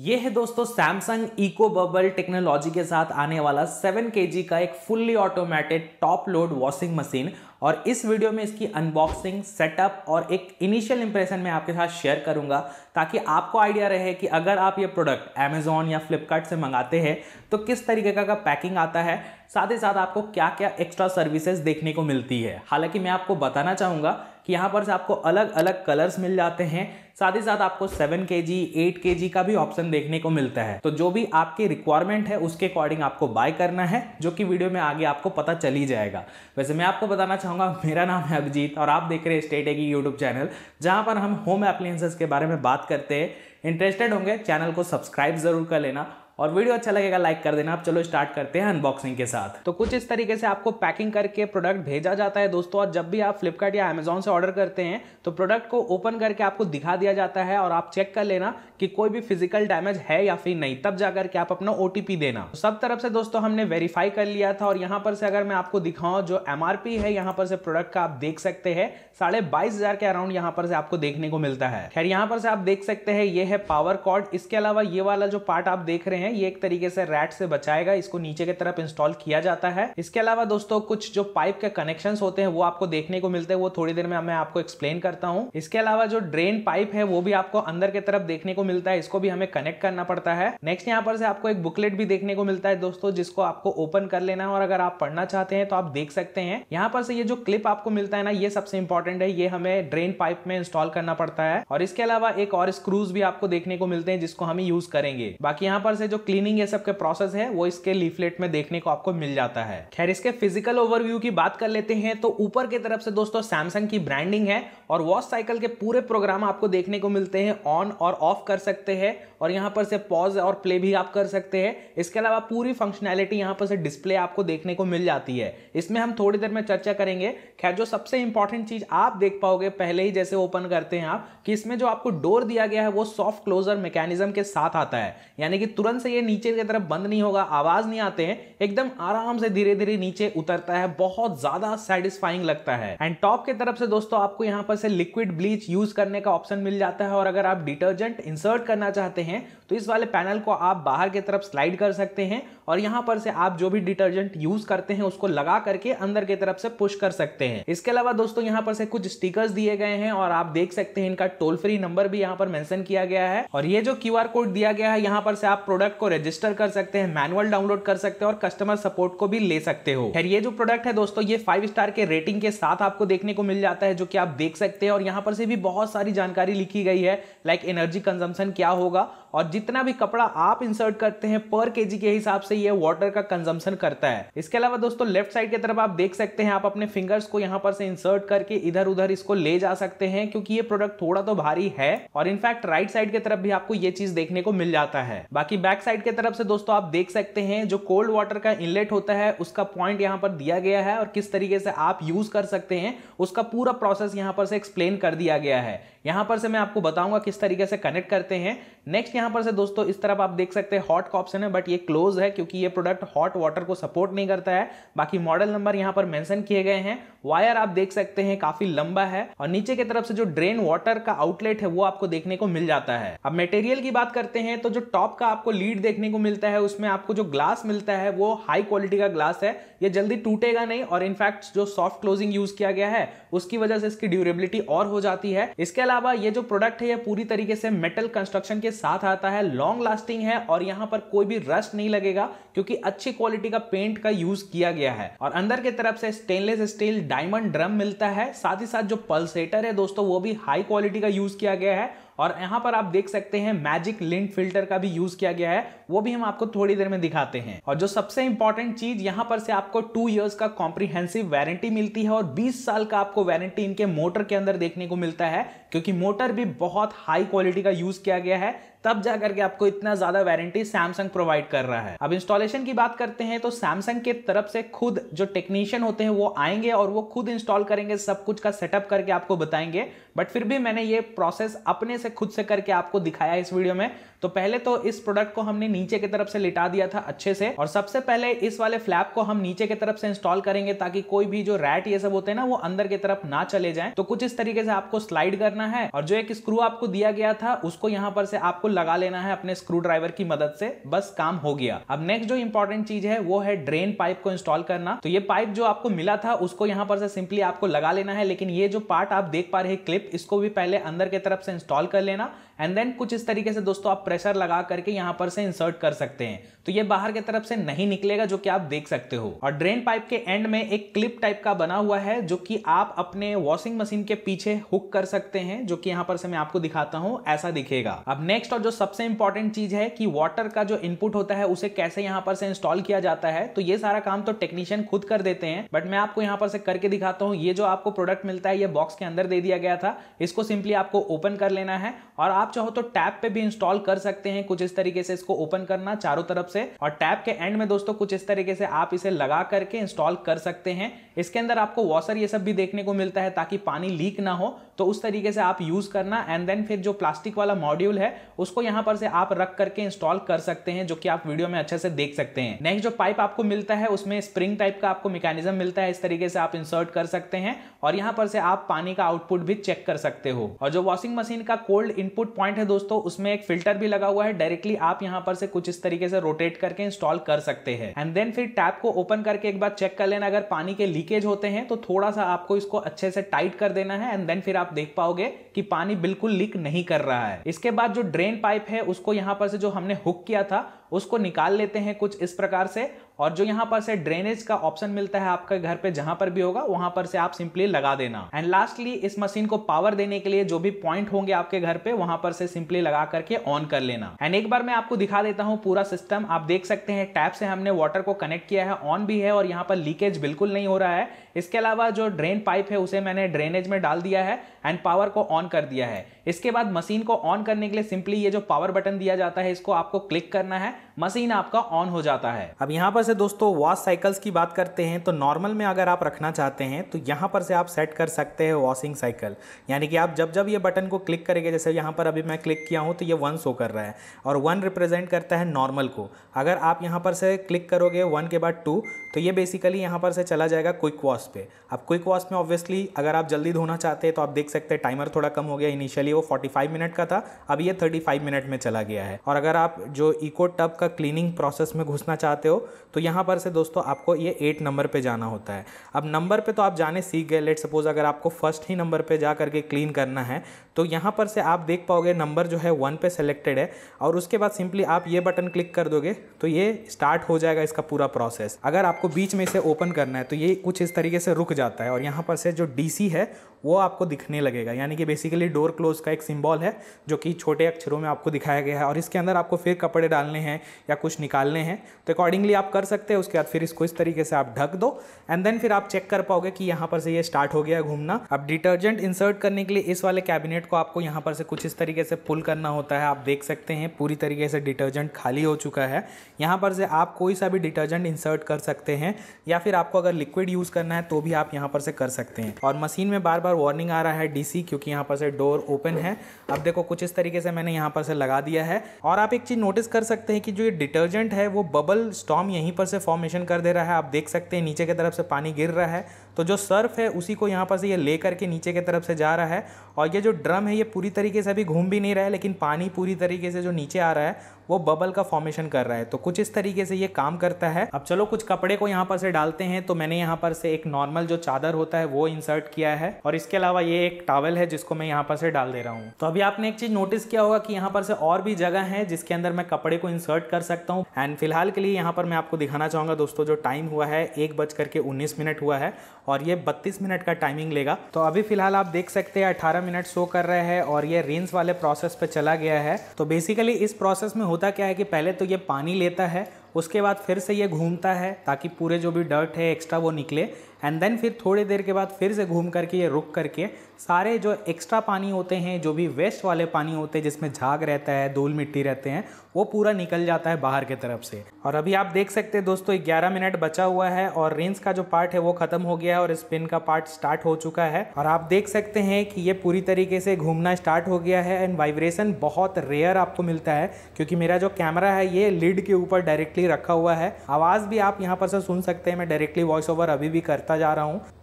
ये है दोस्तों सैमसंग इको बबल टेक्नोलॉजी के साथ आने वाला 7 के का एक fully automated top load washing machine और इस वीडियो में इसकी अनबॉक्सिंग सेटअप और एक इनिशियल इंप्रेशन मैं आपके साथ शेयर करूंगा ताकि आपको आइडिया रहे कि अगर आप ये प्रोडक्ट अमेजोन या फ्लिपकार्ट से मंगाते हैं तो किस तरीके का, का पैकिंग आता है साथ ही साथ आपको क्या क्या एक्स्ट्रा सर्विसेज देखने को मिलती है हालांकि मैं आपको बताना चाहूँगा कि यहाँ पर से आपको अलग अलग कलर्स मिल जाते हैं साथ ही साथ आपको सेवन के जी एट के जी का भी ऑप्शन देखने को मिलता है तो जो भी आपकी रिक्वायरमेंट है उसके अकॉर्डिंग आपको बाय करना है जो कि वीडियो में आगे आपको पता चल ही जाएगा वैसे मैं आपको बताना चाहूँगा मेरा नाम है अभिजीत और आप देख रहे हैं स्टेट एगी यूट्यूब चैनल जहाँ पर हम होम एप्लीसेंस के बारे में बात करते हैं इंटरेस्टेड होंगे चैनल को सब्सक्राइब जरूर कर लेना और वीडियो अच्छा लगेगा लाइक कर देना आप चलो स्टार्ट करते हैं अनबॉक्सिंग के साथ तो कुछ इस तरीके से आपको पैकिंग करके प्रोडक्ट भेजा जाता है दोस्तों और जब भी आप फ्लिपकार्ट या अमेजोन से ऑर्डर करते हैं तो प्रोडक्ट को ओपन करके आपको दिखा दिया जाता है और आप चेक कर लेना कि कोई भी फिजिकल डैमेज है या फिर नहीं तब जाकर के आप अपना ओटीपी देना तो सब तरफ से दोस्तों हमने वेरीफाई कर लिया था और यहाँ पर से अगर मैं आपको दिखाऊं जो एमआरपी है यहाँ पर से प्रोडक्ट का आप देख सकते हैं साढ़े बाईस हजार के अराउंड यहाँ पर से आपको देखने को मिलता है खैर यहाँ पर से आप देख सकते हैं ये है पावर कॉर्ड इसके अलावा ये वाला जो पार्ट आप देख रहे हैं हैं ये एक तरीके से रैट से बचाएगा इसको नीचे की तरफ इंस्टॉल किया जाता है इसके अलावा दोस्तों कुछ जो पाइप के कनेक्शन होते हैं वो आपको देखने को मिलते हैं वो थोड़ी देर में मैं आपको एक्सप्लेन करता हूँ इसके अलावा जो ड्रेन पाइप है वो भी आपको अंदर की तरफ देखने को मिलता है इसको भी हमें कनेक्ट करना पड़ता है नेक्स्ट यहाँ पर से आपको एक बुकलेट भी देखने को मिलता है दोस्तों जिसको आपको ओपन कर लेना है और अगर आप पढ़ना चाहते हैं तो आप देख सकते हैं यहाँ पर से ये जो क्लिप आपको मिलता है ना ये सबसे इंपॉर्टेंट है ये हमें ड्रेन पाइप में इंस्टॉल करना पड़ता है और इसके अलावा एक और स्क्रूज भी आपको देखने को मिलते हैं जिसको हम यूज करेंगे बाकी यहाँ पर से जो क्लीनिंग ये सब के प्रोसेस है वो इसके लीफलेट में देखने को आपको मिल जाता है खैर इसके फिजिकल ओवरव्यू की बात कर लेते हैं तो ऊपर की तरफ से दोस्तों सैमसंग की ब्रांडिंग है और वॉश साइकिल के पूरे प्रोग्राम आपको देखने को मिलते हैं ऑन और ऑफ कर सकते हैं और यहाँ पर से पॉज और प्ले भी आप कर सकते हैं इसके अलावा पूरी फंक्शनैलिटी यहाँ पर से डिस्प्ले आपको देखने को मिल जाती है इसमें हम थोड़ी देर में चर्चा करेंगे खैर जो सबसे इंपॉर्टेंट चीज आप देख पाओगे पहले ही जैसे ओपन करते हैं आप कि इसमें जो आपको डोर दिया गया है वो सॉफ्ट क्लोजर मैकेनिज्म के साथ आता है यानी कि तुरंत से ये नीचे की तरफ बंद नहीं होगा आवाज नहीं आते हैं एकदम आराम से धीरे धीरे नीचे उतरता है बहुत ज्यादा सेटिस्फाइंग लगता है एंड टॉप की तरफ से दोस्तों आपको यहाँ पर से लिक्विड ब्लीच यूज करने का ऑप्शन मिल जाता है और अगर आप डिटर्जेंट इंसर्ट करना चाहते हैं तो इस वाले पैनल को आप बाहर की तरफ स्लाइड कर सकते हैं और यहाँ पर से आप जो भी डिटर्जेंट यूज करते हैं उसको लगा करके अंदर की तरफ से पुश कर सकते हैं इसके अलावा दोस्तों यहाँ पर से कुछ स्टिकर्स दिए गए हैं और आप देख सकते हैं इनका टोल फ्री नंबर भी यहाँ पर मैंशन किया गया है और ये जो क्यू कोड दिया गया है यहाँ पर से आप प्रोडक्ट को रजिस्टर कर सकते हैं मैनुअल डाउनलोड कर सकते हैं और कस्टमर सपोर्ट को भी ले सकते हो खैर ये जो प्रोडक्ट है दोस्तों ये फाइव स्टार के रेटिंग के साथ आपको देखने को मिल जाता है जो कि आप देख सकते हैं और यहाँ पर से भी बहुत सारी जानकारी लिखी गई है लाइक एनर्जी कंजम्पशन क्या होगा और जितना भी कपड़ा आप इंसर्ट करते हैं पर केजी के हिसाब से ये वाटर का कंजम्पन करता है इसके अलावा दोस्तों लेफ्ट साइड की तरफ आप देख सकते हैं आप अपने फिंगर्स को यहाँ पर से इंसर्ट करके इधर उधर इसको ले जा सकते हैं क्योंकि ये प्रोडक्ट थोड़ा तो भारी है और इनफैक्ट राइट साइड की तरफ भी आपको ये चीज देखने को मिल जाता है बाकी बैक साइड की तरफ से दोस्तों आप देख सकते हैं जो कोल्ड वाटर का इनलेट होता है उसका पॉइंट यहाँ पर दिया गया है और किस तरीके से आप यूज कर सकते हैं उसका पूरा प्रोसेस यहाँ पर से एक्सप्लेन कर दिया गया है यहां पर से मैं आपको बताऊंगा किस तरीके से कनेक्ट करते हैं नेक्स्ट यहाँ पर से दोस्तों इस तरफ आप देख सकते हैं हॉट का ऑप्शन है बट ये क्लोज है क्योंकि ये प्रोडक्ट हॉट वाटर को सपोर्ट नहीं करता है बाकी मॉडल नंबर यहां पर मेंशन किए गए हैं वायर आप देख सकते हैं काफी लंबा है और नीचे की तरफ से जो ड्रेन वाटर का आउटलेट है वो आपको देखने को मिल जाता है अब मेटेरियल की बात करते हैं तो जो टॉप का आपको लीड देखने को मिलता है उसमें आपको जो ग्लास मिलता है वो हाई क्वालिटी का ग्लास है ये जल्दी टूटेगा नहीं और इनफैक्ट जो सॉफ्ट क्लोजिंग यूज किया गया है उसकी वजह से इसकी ड्यूरेबिलिटी और हो जाती है इसके अलावा अलावा ये जो प्रोडक्ट है ये पूरी तरीके से मेटल कंस्ट्रक्शन के साथ आता है लॉन्ग लास्टिंग है और यहाँ पर कोई भी रस्ट नहीं लगेगा क्योंकि अच्छी क्वालिटी का पेंट का यूज किया गया है और अंदर की तरफ से स्टेनलेस स्टील डायमंड ड्रम मिलता है साथ ही साथ जो पल्सेटर है दोस्तों वो भी हाई क्वालिटी का यूज किया गया है और यहाँ पर आप देख सकते हैं मैजिक लिंट फिल्टर का भी यूज किया गया है वो भी हम आपको थोड़ी देर में दिखाते हैं और जो सबसे इंपॉर्टेंट चीज यहाँ पर से आपको टू इयर्स का कॉम्प्रिहेंसिव वारंटी मिलती है और 20 साल का आपको वारंटी इनके मोटर के अंदर देखने को मिलता है क्योंकि मोटर भी बहुत हाई क्वालिटी का यूज किया गया है तब जाकर के आपको इतना ज्यादा वारंटी सैमसंग प्रोवाइड कर रहा है अब इंस्टॉलेशन की बात करते हैं तो सैमसंग के तरफ से खुद जो टेक्नीशियन होते हैं वो आएंगे और वो खुद इंस्टॉल करेंगे सब कुछ का सेटअप करके आपको बताएंगे बट फिर भी मैंने ये प्रोसेस अपने से खुद से करके आपको दिखाया इस वीडियो में तो पहले तो इस प्रोडक्ट को हमने नीचे की तरफ से लिटा दिया था अच्छे से और सबसे पहले इस वाले फ्लैप को हम नीचे की तरफ से इंस्टॉल करेंगे ताकि कोई भी जो रैट ये सब होते हैं ना वो अंदर की तरफ ना चले जाए तो कुछ इस तरीके से आपको स्लाइड करना करना है और जो एक स्क्रू आपको दिया गया था उसको यहाँ पर से आपको लगा लेना है अपने स्क्रू ड्राइवर की मदद से बस काम हो गया अब नेक्स्ट जो इंपॉर्टेंट चीज है वो है ड्रेन पाइप को इंस्टॉल करना तो ये पाइप जो आपको मिला था उसको यहाँ पर से सिंपली आपको लगा लेना है लेकिन ये जो पार्ट आप देख पा रहे क्लिप इसको भी पहले अंदर की तरफ से इंस्टॉल कर लेना एंड देन कुछ इस तरीके से दोस्तों आप प्रेशर लगा करके यहाँ पर से इंसर्ट कर सकते हैं तो ये बाहर की तरफ से नहीं निकलेगा जो कि आप देख सकते हो और ड्रेन पाइप के एंड में एक क्लिप टाइप का बना हुआ है जो कि आप अपने वॉशिंग मशीन के पीछे हुक कर सकते हैं जो कि यहाँ पर से मैं आपको दिखाता हूँ ऐसा दिखेगा अब नेक्स्ट और जो सबसे इंपॉर्टेंट चीज है कि वाटर का जो इनपुट होता है उसे कैसे यहाँ पर से इंस्टॉल किया जाता है तो ये सारा काम तो टेक्नीशियन खुद कर देते हैं बट मैं आपको यहाँ पर से करके दिखाता हूँ ये जो आपको प्रोडक्ट मिलता है ये बॉक्स के अंदर दे दिया गया था इसको सिंपली आपको ओपन कर लेना है और आप आप चाहो तो टैप पे भी इंस्टॉल कर सकते हैं कुछ इस तरीके से इसको ओपन करना चारों तरफ से और टैप के एंड में दोस्तों कुछ इस तरीके से आप इसे लगा करके इंस्टॉल कर सकते हैं इसके अंदर आपको वॉशर ये सब भी देखने को मिलता है ताकि पानी लीक ना हो तो उस तरीके से आप यूज करना एंड देन फिर जो प्लास्टिक वाला मॉड्यूल है उसको यहाँ पर से आप रख करके इंस्टॉल कर सकते हैं जो कि आप वीडियो में अच्छे से देख सकते हैं नेक्स्ट जो पाइप आपको मिलता है उसमें स्प्रिंग टाइप का आपको मैकेनिज्म मिलता है इस तरीके से आप इंसर्ट कर सकते हैं और यहाँ पर से आप पानी का आउटपुट भी चेक कर सकते हो और जो वॉशिंग मशीन का कोल्ड इनपुट पॉइंट है दोस्तों उसमें एक फिल्टर भी लगा हुआ है डायरेक्टली आप यहाँ पर से कुछ इस तरीके से रोटेट करके इंस्टॉल कर सकते हैं एंड देन फिर टैप को ओपन करके एक बार चेक कर लेना अगर पानी के लीकेज होते हैं तो थोड़ा सा आपको इसको अच्छे से टाइट कर देना है एंड देन फिर आप देख पाओगे कि पानी बिल्कुल लीक नहीं कर रहा है इसके बाद जो ड्रेन पाइप है उसको यहाँ पर से जो हमने हुक किया था उसको निकाल लेते हैं कुछ इस प्रकार से और जो यहाँ पर से ड्रेनेज का ऑप्शन मिलता है आपके घर पे जहां पर भी होगा वहां पर से आप सिंपली लगा देना एंड लास्टली इस मशीन को पावर देने के लिए जो भी पॉइंट होंगे आपके घर पे वहां पर से सिंपली लगा करके ऑन कर लेना एंड एक बार मैं आपको दिखा देता हूँ पूरा सिस्टम आप देख सकते हैं टैप से हमने वाटर को कनेक्ट किया है ऑन भी है और यहाँ पर लीकेज बिल्कुल नहीं हो रहा है इसके अलावा जो ड्रेन पाइप है उसे मैंने ड्रेनेज में डाल दिया है एंड पावर को ऑन कर दिया है इसके बाद मशीन को ऑन करने के लिए सिंपली ये जो पावर बटन दिया जाता है इसको आपको क्लिक करना है मशीन आपका ऑन हो जाता है अब यहाँ पर से दोस्तों वॉश साइकिल्स की बात करते हैं तो नॉर्मल में अगर आप रखना चाहते हैं तो यहाँ पर से आप सेट कर सकते हैं वॉशिंग साइकिल यानी कि आप जब जब ये बटन को क्लिक करेंगे जैसे यहाँ पर अभी मैं क्लिक किया हूँ तो ये वन शो कर रहा है और वन रिप्रेजेंट करता है नॉर्मल को अगर आप यहाँ पर से क्लिक करोगे वन के बाद टू तो ये बेसिकली यहाँ पर से चला जाएगा क्विक वॉश वॉश पे अब क्विक वॉश में ऑब्वियसली अगर आप जल्दी धोना चाहते हैं तो आप देख सकते हैं टाइमर थोड़ा कम हो गया इनिशियली वो 45 मिनट का था अब ये 35 मिनट में चला गया है और अगर आप जो इको टब का क्लीनिंग प्रोसेस में घुसना चाहते हो तो यहाँ पर से दोस्तों आपको ये एट नंबर पर जाना होता है अब नंबर पर तो आप जाने सीख गए लेट सपोज अगर आपको फर्स्ट ही नंबर पर जा करके क्लीन करना है तो यहाँ पर से आप देख पाओगे नंबर जो है वन पे सेलेक्टेड है और उसके बाद सिंपली आप ये बटन क्लिक कर दोगे तो ये स्टार्ट हो जाएगा इसका पूरा प्रोसेस अगर आपको बीच में इसे ओपन करना है तो ये कुछ इस तरीके तरीके से रुक जाता है और यहाँ पर से जो डी है वो आपको दिखने लगेगा यानी कि बेसिकली डोर क्लोज का एक सिंबल है जो कि छोटे अक्षरों में आपको दिखाया गया है और इसके अंदर आपको फिर कपड़े डालने हैं या कुछ निकालने हैं तो अकॉर्डिंगली आप कर सकते हैं उसके बाद फिर इसको इस तरीके से आप ढक दो एंड देन फिर आप चेक कर पाओगे कि यहाँ पर से ये स्टार्ट हो गया घूमना अब डिटर्जेंट इंसर्ट करने के लिए इस वाले कैबिनेट को आपको यहाँ पर से कुछ इस तरीके से पुल करना होता है आप देख सकते हैं पूरी तरीके से डिटर्जेंट खाली हो चुका है यहाँ पर से आप कोई सा भी डिटर्जेंट इंसर्ट कर सकते हैं या फिर आपको अगर लिक्विड यूज़ करना है है तो भी आप यहाँ पर से कर सकते हैं और मशीन में बार बार वार्निंग आ रहा है डीसी क्योंकि यहाँ पर से डोर ओपन है अब देखो कुछ इस तरीके से मैंने यहाँ पर से लगा दिया है और आप एक चीज़ नोटिस कर सकते हैं कि जो ये डिटर्जेंट है वो बबल स्टॉम यहीं पर से फॉर्मेशन कर दे रहा है आप देख सकते हैं नीचे की तरफ से पानी गिर रहा है तो जो सर्फ है उसी को यहाँ पर से ये ले करके नीचे की तरफ से जा रहा है और ये जो ड्रम है ये पूरी तरीके से अभी घूम भी नहीं रहा है लेकिन पानी पूरी तरीके से जो नीचे आ रहा है वो बबल का फॉर्मेशन कर रहा है तो कुछ इस तरीके से ये काम करता है अब चलो कुछ कपड़े को यहाँ पर से डालते हैं तो मैंने यहाँ पर से एक नॉर्मल जो चादर होता है वो इंसर्ट किया है और इसके अलावा ये एक टावल है जिसको मैं यहाँ पर से डाल दे रहा हूँ तो अभी आपने एक चीज नोटिस किया होगा कि यहाँ पर से और भी जगह है जिसके अंदर मैं कपड़े को इंसर्ट कर सकता हूँ एंड फिलहाल के लिए यहाँ पर मैं आपको दिखाना चाहूंगा दोस्तों जो टाइम हुआ है एक बज करके उन्नीस मिनट हुआ है और ये 32 मिनट का टाइमिंग लेगा तो अभी फिलहाल आप देख सकते हैं 18 मिनट शो कर रहे हैं और ये रेंस वाले प्रोसेस पे चला गया है तो बेसिकली इस प्रोसेस में होता क्या है कि पहले तो ये पानी लेता है उसके बाद फिर से ये घूमता है ताकि पूरे जो भी डर्ट है एक्स्ट्रा वो निकले एंड देन फिर थोड़ी देर के बाद फिर से घूम करके ये रुक करके सारे जो एक्स्ट्रा पानी होते हैं जो भी वेस्ट वाले पानी होते हैं जिसमें झाग रहता है धूल मिट्टी रहते हैं वो पूरा निकल जाता है बाहर की तरफ से और अभी आप देख सकते हैं दोस्तों 11 मिनट बचा हुआ है और रिंस का जो पार्ट है वो खत्म हो गया है और स्पिन का पार्ट स्टार्ट हो चुका है और आप देख सकते हैं कि ये पूरी तरीके से घूमना स्टार्ट हो गया है एंड वाइब्रेशन बहुत रेयर आपको मिलता है क्योंकि मेरा जो कैमरा है ये लिड के ऊपर डायरेक्टली रखा हुआ है आवाज़ भी आप यहाँ पर से सुन सकते हैं मैं डायरेक्टली वॉइस ओवर अभी भी करता करता जा रहा हूँ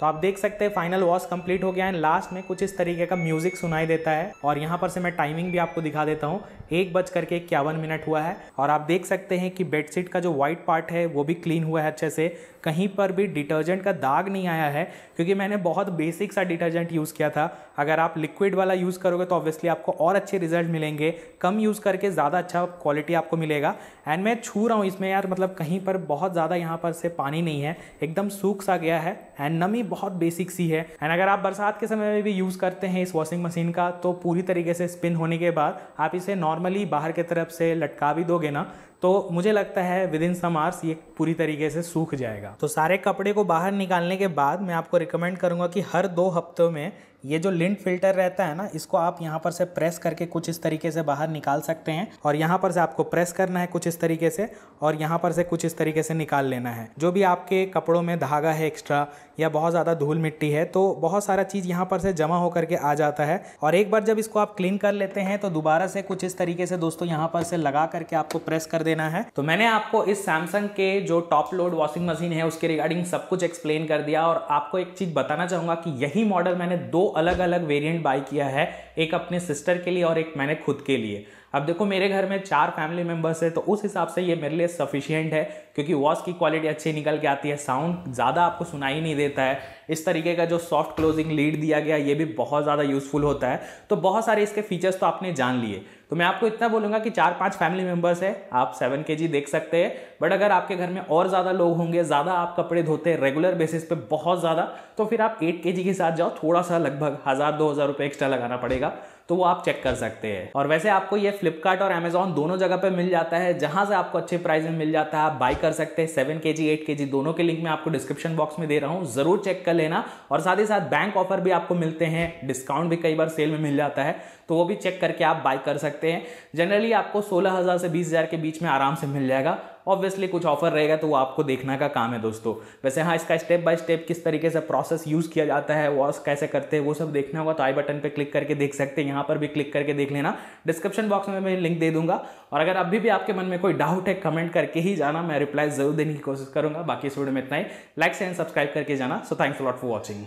तो आप देख सकते हैं फाइनल वॉश कंप्लीट हो गया है लास्ट में कुछ इस तरीके का म्यूजिक सुनाई देता है और यहाँ पर से मैं टाइमिंग भी आपको दिखा देता हूँ एक बज करके इक्यावन मिनट हुआ है और आप देख सकते हैं कि बेडशीट का जो व्हाइट पार्ट है वो भी क्लीन हुआ है अच्छे से कहीं पर भी डिटर्जेंट का दाग नहीं आया है क्योंकि मैंने बहुत बेसिक सा डिटर्जेंट यूज़ किया था अगर आप लिक्विड वाला यूज़ करोगे तो ऑब्वियसली आपको और अच्छे रिजल्ट मिलेंगे कम यूज़ करके ज़्यादा अच्छा क्वालिटी आपको मिलेगा एंड मैं छू रहा हूँ इसमें यार मतलब कहीं पर बहुत ज़्यादा यहाँ पर से पानी नहीं है एकदम सूख सा गया है एंड नमी बहुत बेसिक सी है एंड अगर आप बरसात के समय में भी यूज़ करते हैं इस वॉशिंग मशीन का तो पूरी तरीके से स्पिन होने के बाद आप इसे नॉर्मली बाहर की तरफ से लटका भी दोगे ना तो मुझे लगता है विद इन सम आवर्स ये पूरी तरीके से सूख जाएगा तो सारे कपड़े को बाहर निकालने के बाद मैं आपको रिकमेंड करूँगा कि हर दो हफ्तों में ये जो लिंट फिल्टर रहता है ना इसको आप यहाँ पर से प्रेस करके कुछ इस तरीके से बाहर निकाल सकते हैं और यहाँ पर से आपको प्रेस करना है कुछ इस तरीके से और यहाँ पर से कुछ इस तरीके से निकाल लेना है जो भी आपके कपड़ों में धागा है एक्स्ट्रा या बहुत ज़्यादा धूल मिट्टी है तो बहुत सारा चीज़ यहाँ पर से जमा होकर के आ जाता है और एक बार जब इसको आप क्लीन कर लेते हैं तो दोबारा से कुछ इस तरीके से दोस्तों यहाँ पर से लगा करके आपको प्रेस कर देना है तो मैंने आपको इस सैमसंग के जो टॉप लोड वॉशिंग मशीन है उसके रिगार्डिंग सब कुछ एक्सप्लेन कर दिया और आपको एक चीज़ बताना चाहूँगा कि यही मॉडल मैंने दो अलग अलग वेरिएंट बाय किया है एक अपने सिस्टर के लिए और एक मैंने खुद के लिए अब देखो मेरे घर में चार फैमिली मेम्बर्स है तो उस हिसाब से ये मेरे लिए सफिशियंट है क्योंकि वॉच की क्वालिटी अच्छी निकल के आती है साउंड ज़्यादा आपको सुनाई नहीं देता है इस तरीके का जो सॉफ्ट क्लोजिंग लीड दिया गया ये भी बहुत ज़्यादा यूज़फुल होता है तो बहुत सारे इसके फीचर्स तो आपने जान लिए तो मैं आपको इतना बोलूंगा कि चार पाँच फैमिली मेम्बर्स है आप सेवन के देख सकते हैं बट अगर आपके घर में और ज़्यादा लोग होंगे ज़्यादा आप कपड़े धोते हैं रेगुलर बेसिस पे बहुत ज़्यादा तो फिर आप एट के के साथ जाओ थोड़ा सा लगभग हज़ार दो हज़ार रुपये एक्स्ट्रा लगाना पड़ेगा तो वो आप चेक कर सकते हैं और वैसे आपको ये फ्लिपकार्ट और अमेजोन दोनों जगह पे मिल जाता है जहां से आपको अच्छे प्राइस में मिल जाता है आप बाई कर सकते हैं सेवन के जी एट के जी दोनों के लिंक में आपको डिस्क्रिप्शन बॉक्स में दे रहा हूँ जरूर चेक कर लेना और साथ ही साथ बैंक ऑफर भी आपको मिलते हैं डिस्काउंट भी कई बार सेल में मिल जाता है तो वो भी चेक करके आप बाई कर सकते हैं जनरली आपको सोलह से बीस के बीच में आराम से मिल जाएगा ऑब्वियसली कुछ ऑफर रहेगा तो वो आपको देखना का काम है दोस्तों वैसे हाँ इसका स्टेप बाय स्टेप किस तरीके से प्रोसेस यूज़ किया जाता है वॉश कैसे करते हैं वो सब देखना होगा तो आई बटन पर क्लिक करके देख सकते हैं यहाँ पर भी क्लिक करके देख लेना डिस्क्रिप्शन बॉक्स में मैं लिंक दे दूंगा और अगर अभी भी आपके मन में कोई डाउट है कमेंट करके ही जाना मैं रिप्लाई जरूर देने की कोशिश करूंगा बाकी इस वीडियो में इतना ही लाइक एंड सब्सक्राइब करके जाना so thanks lot for watching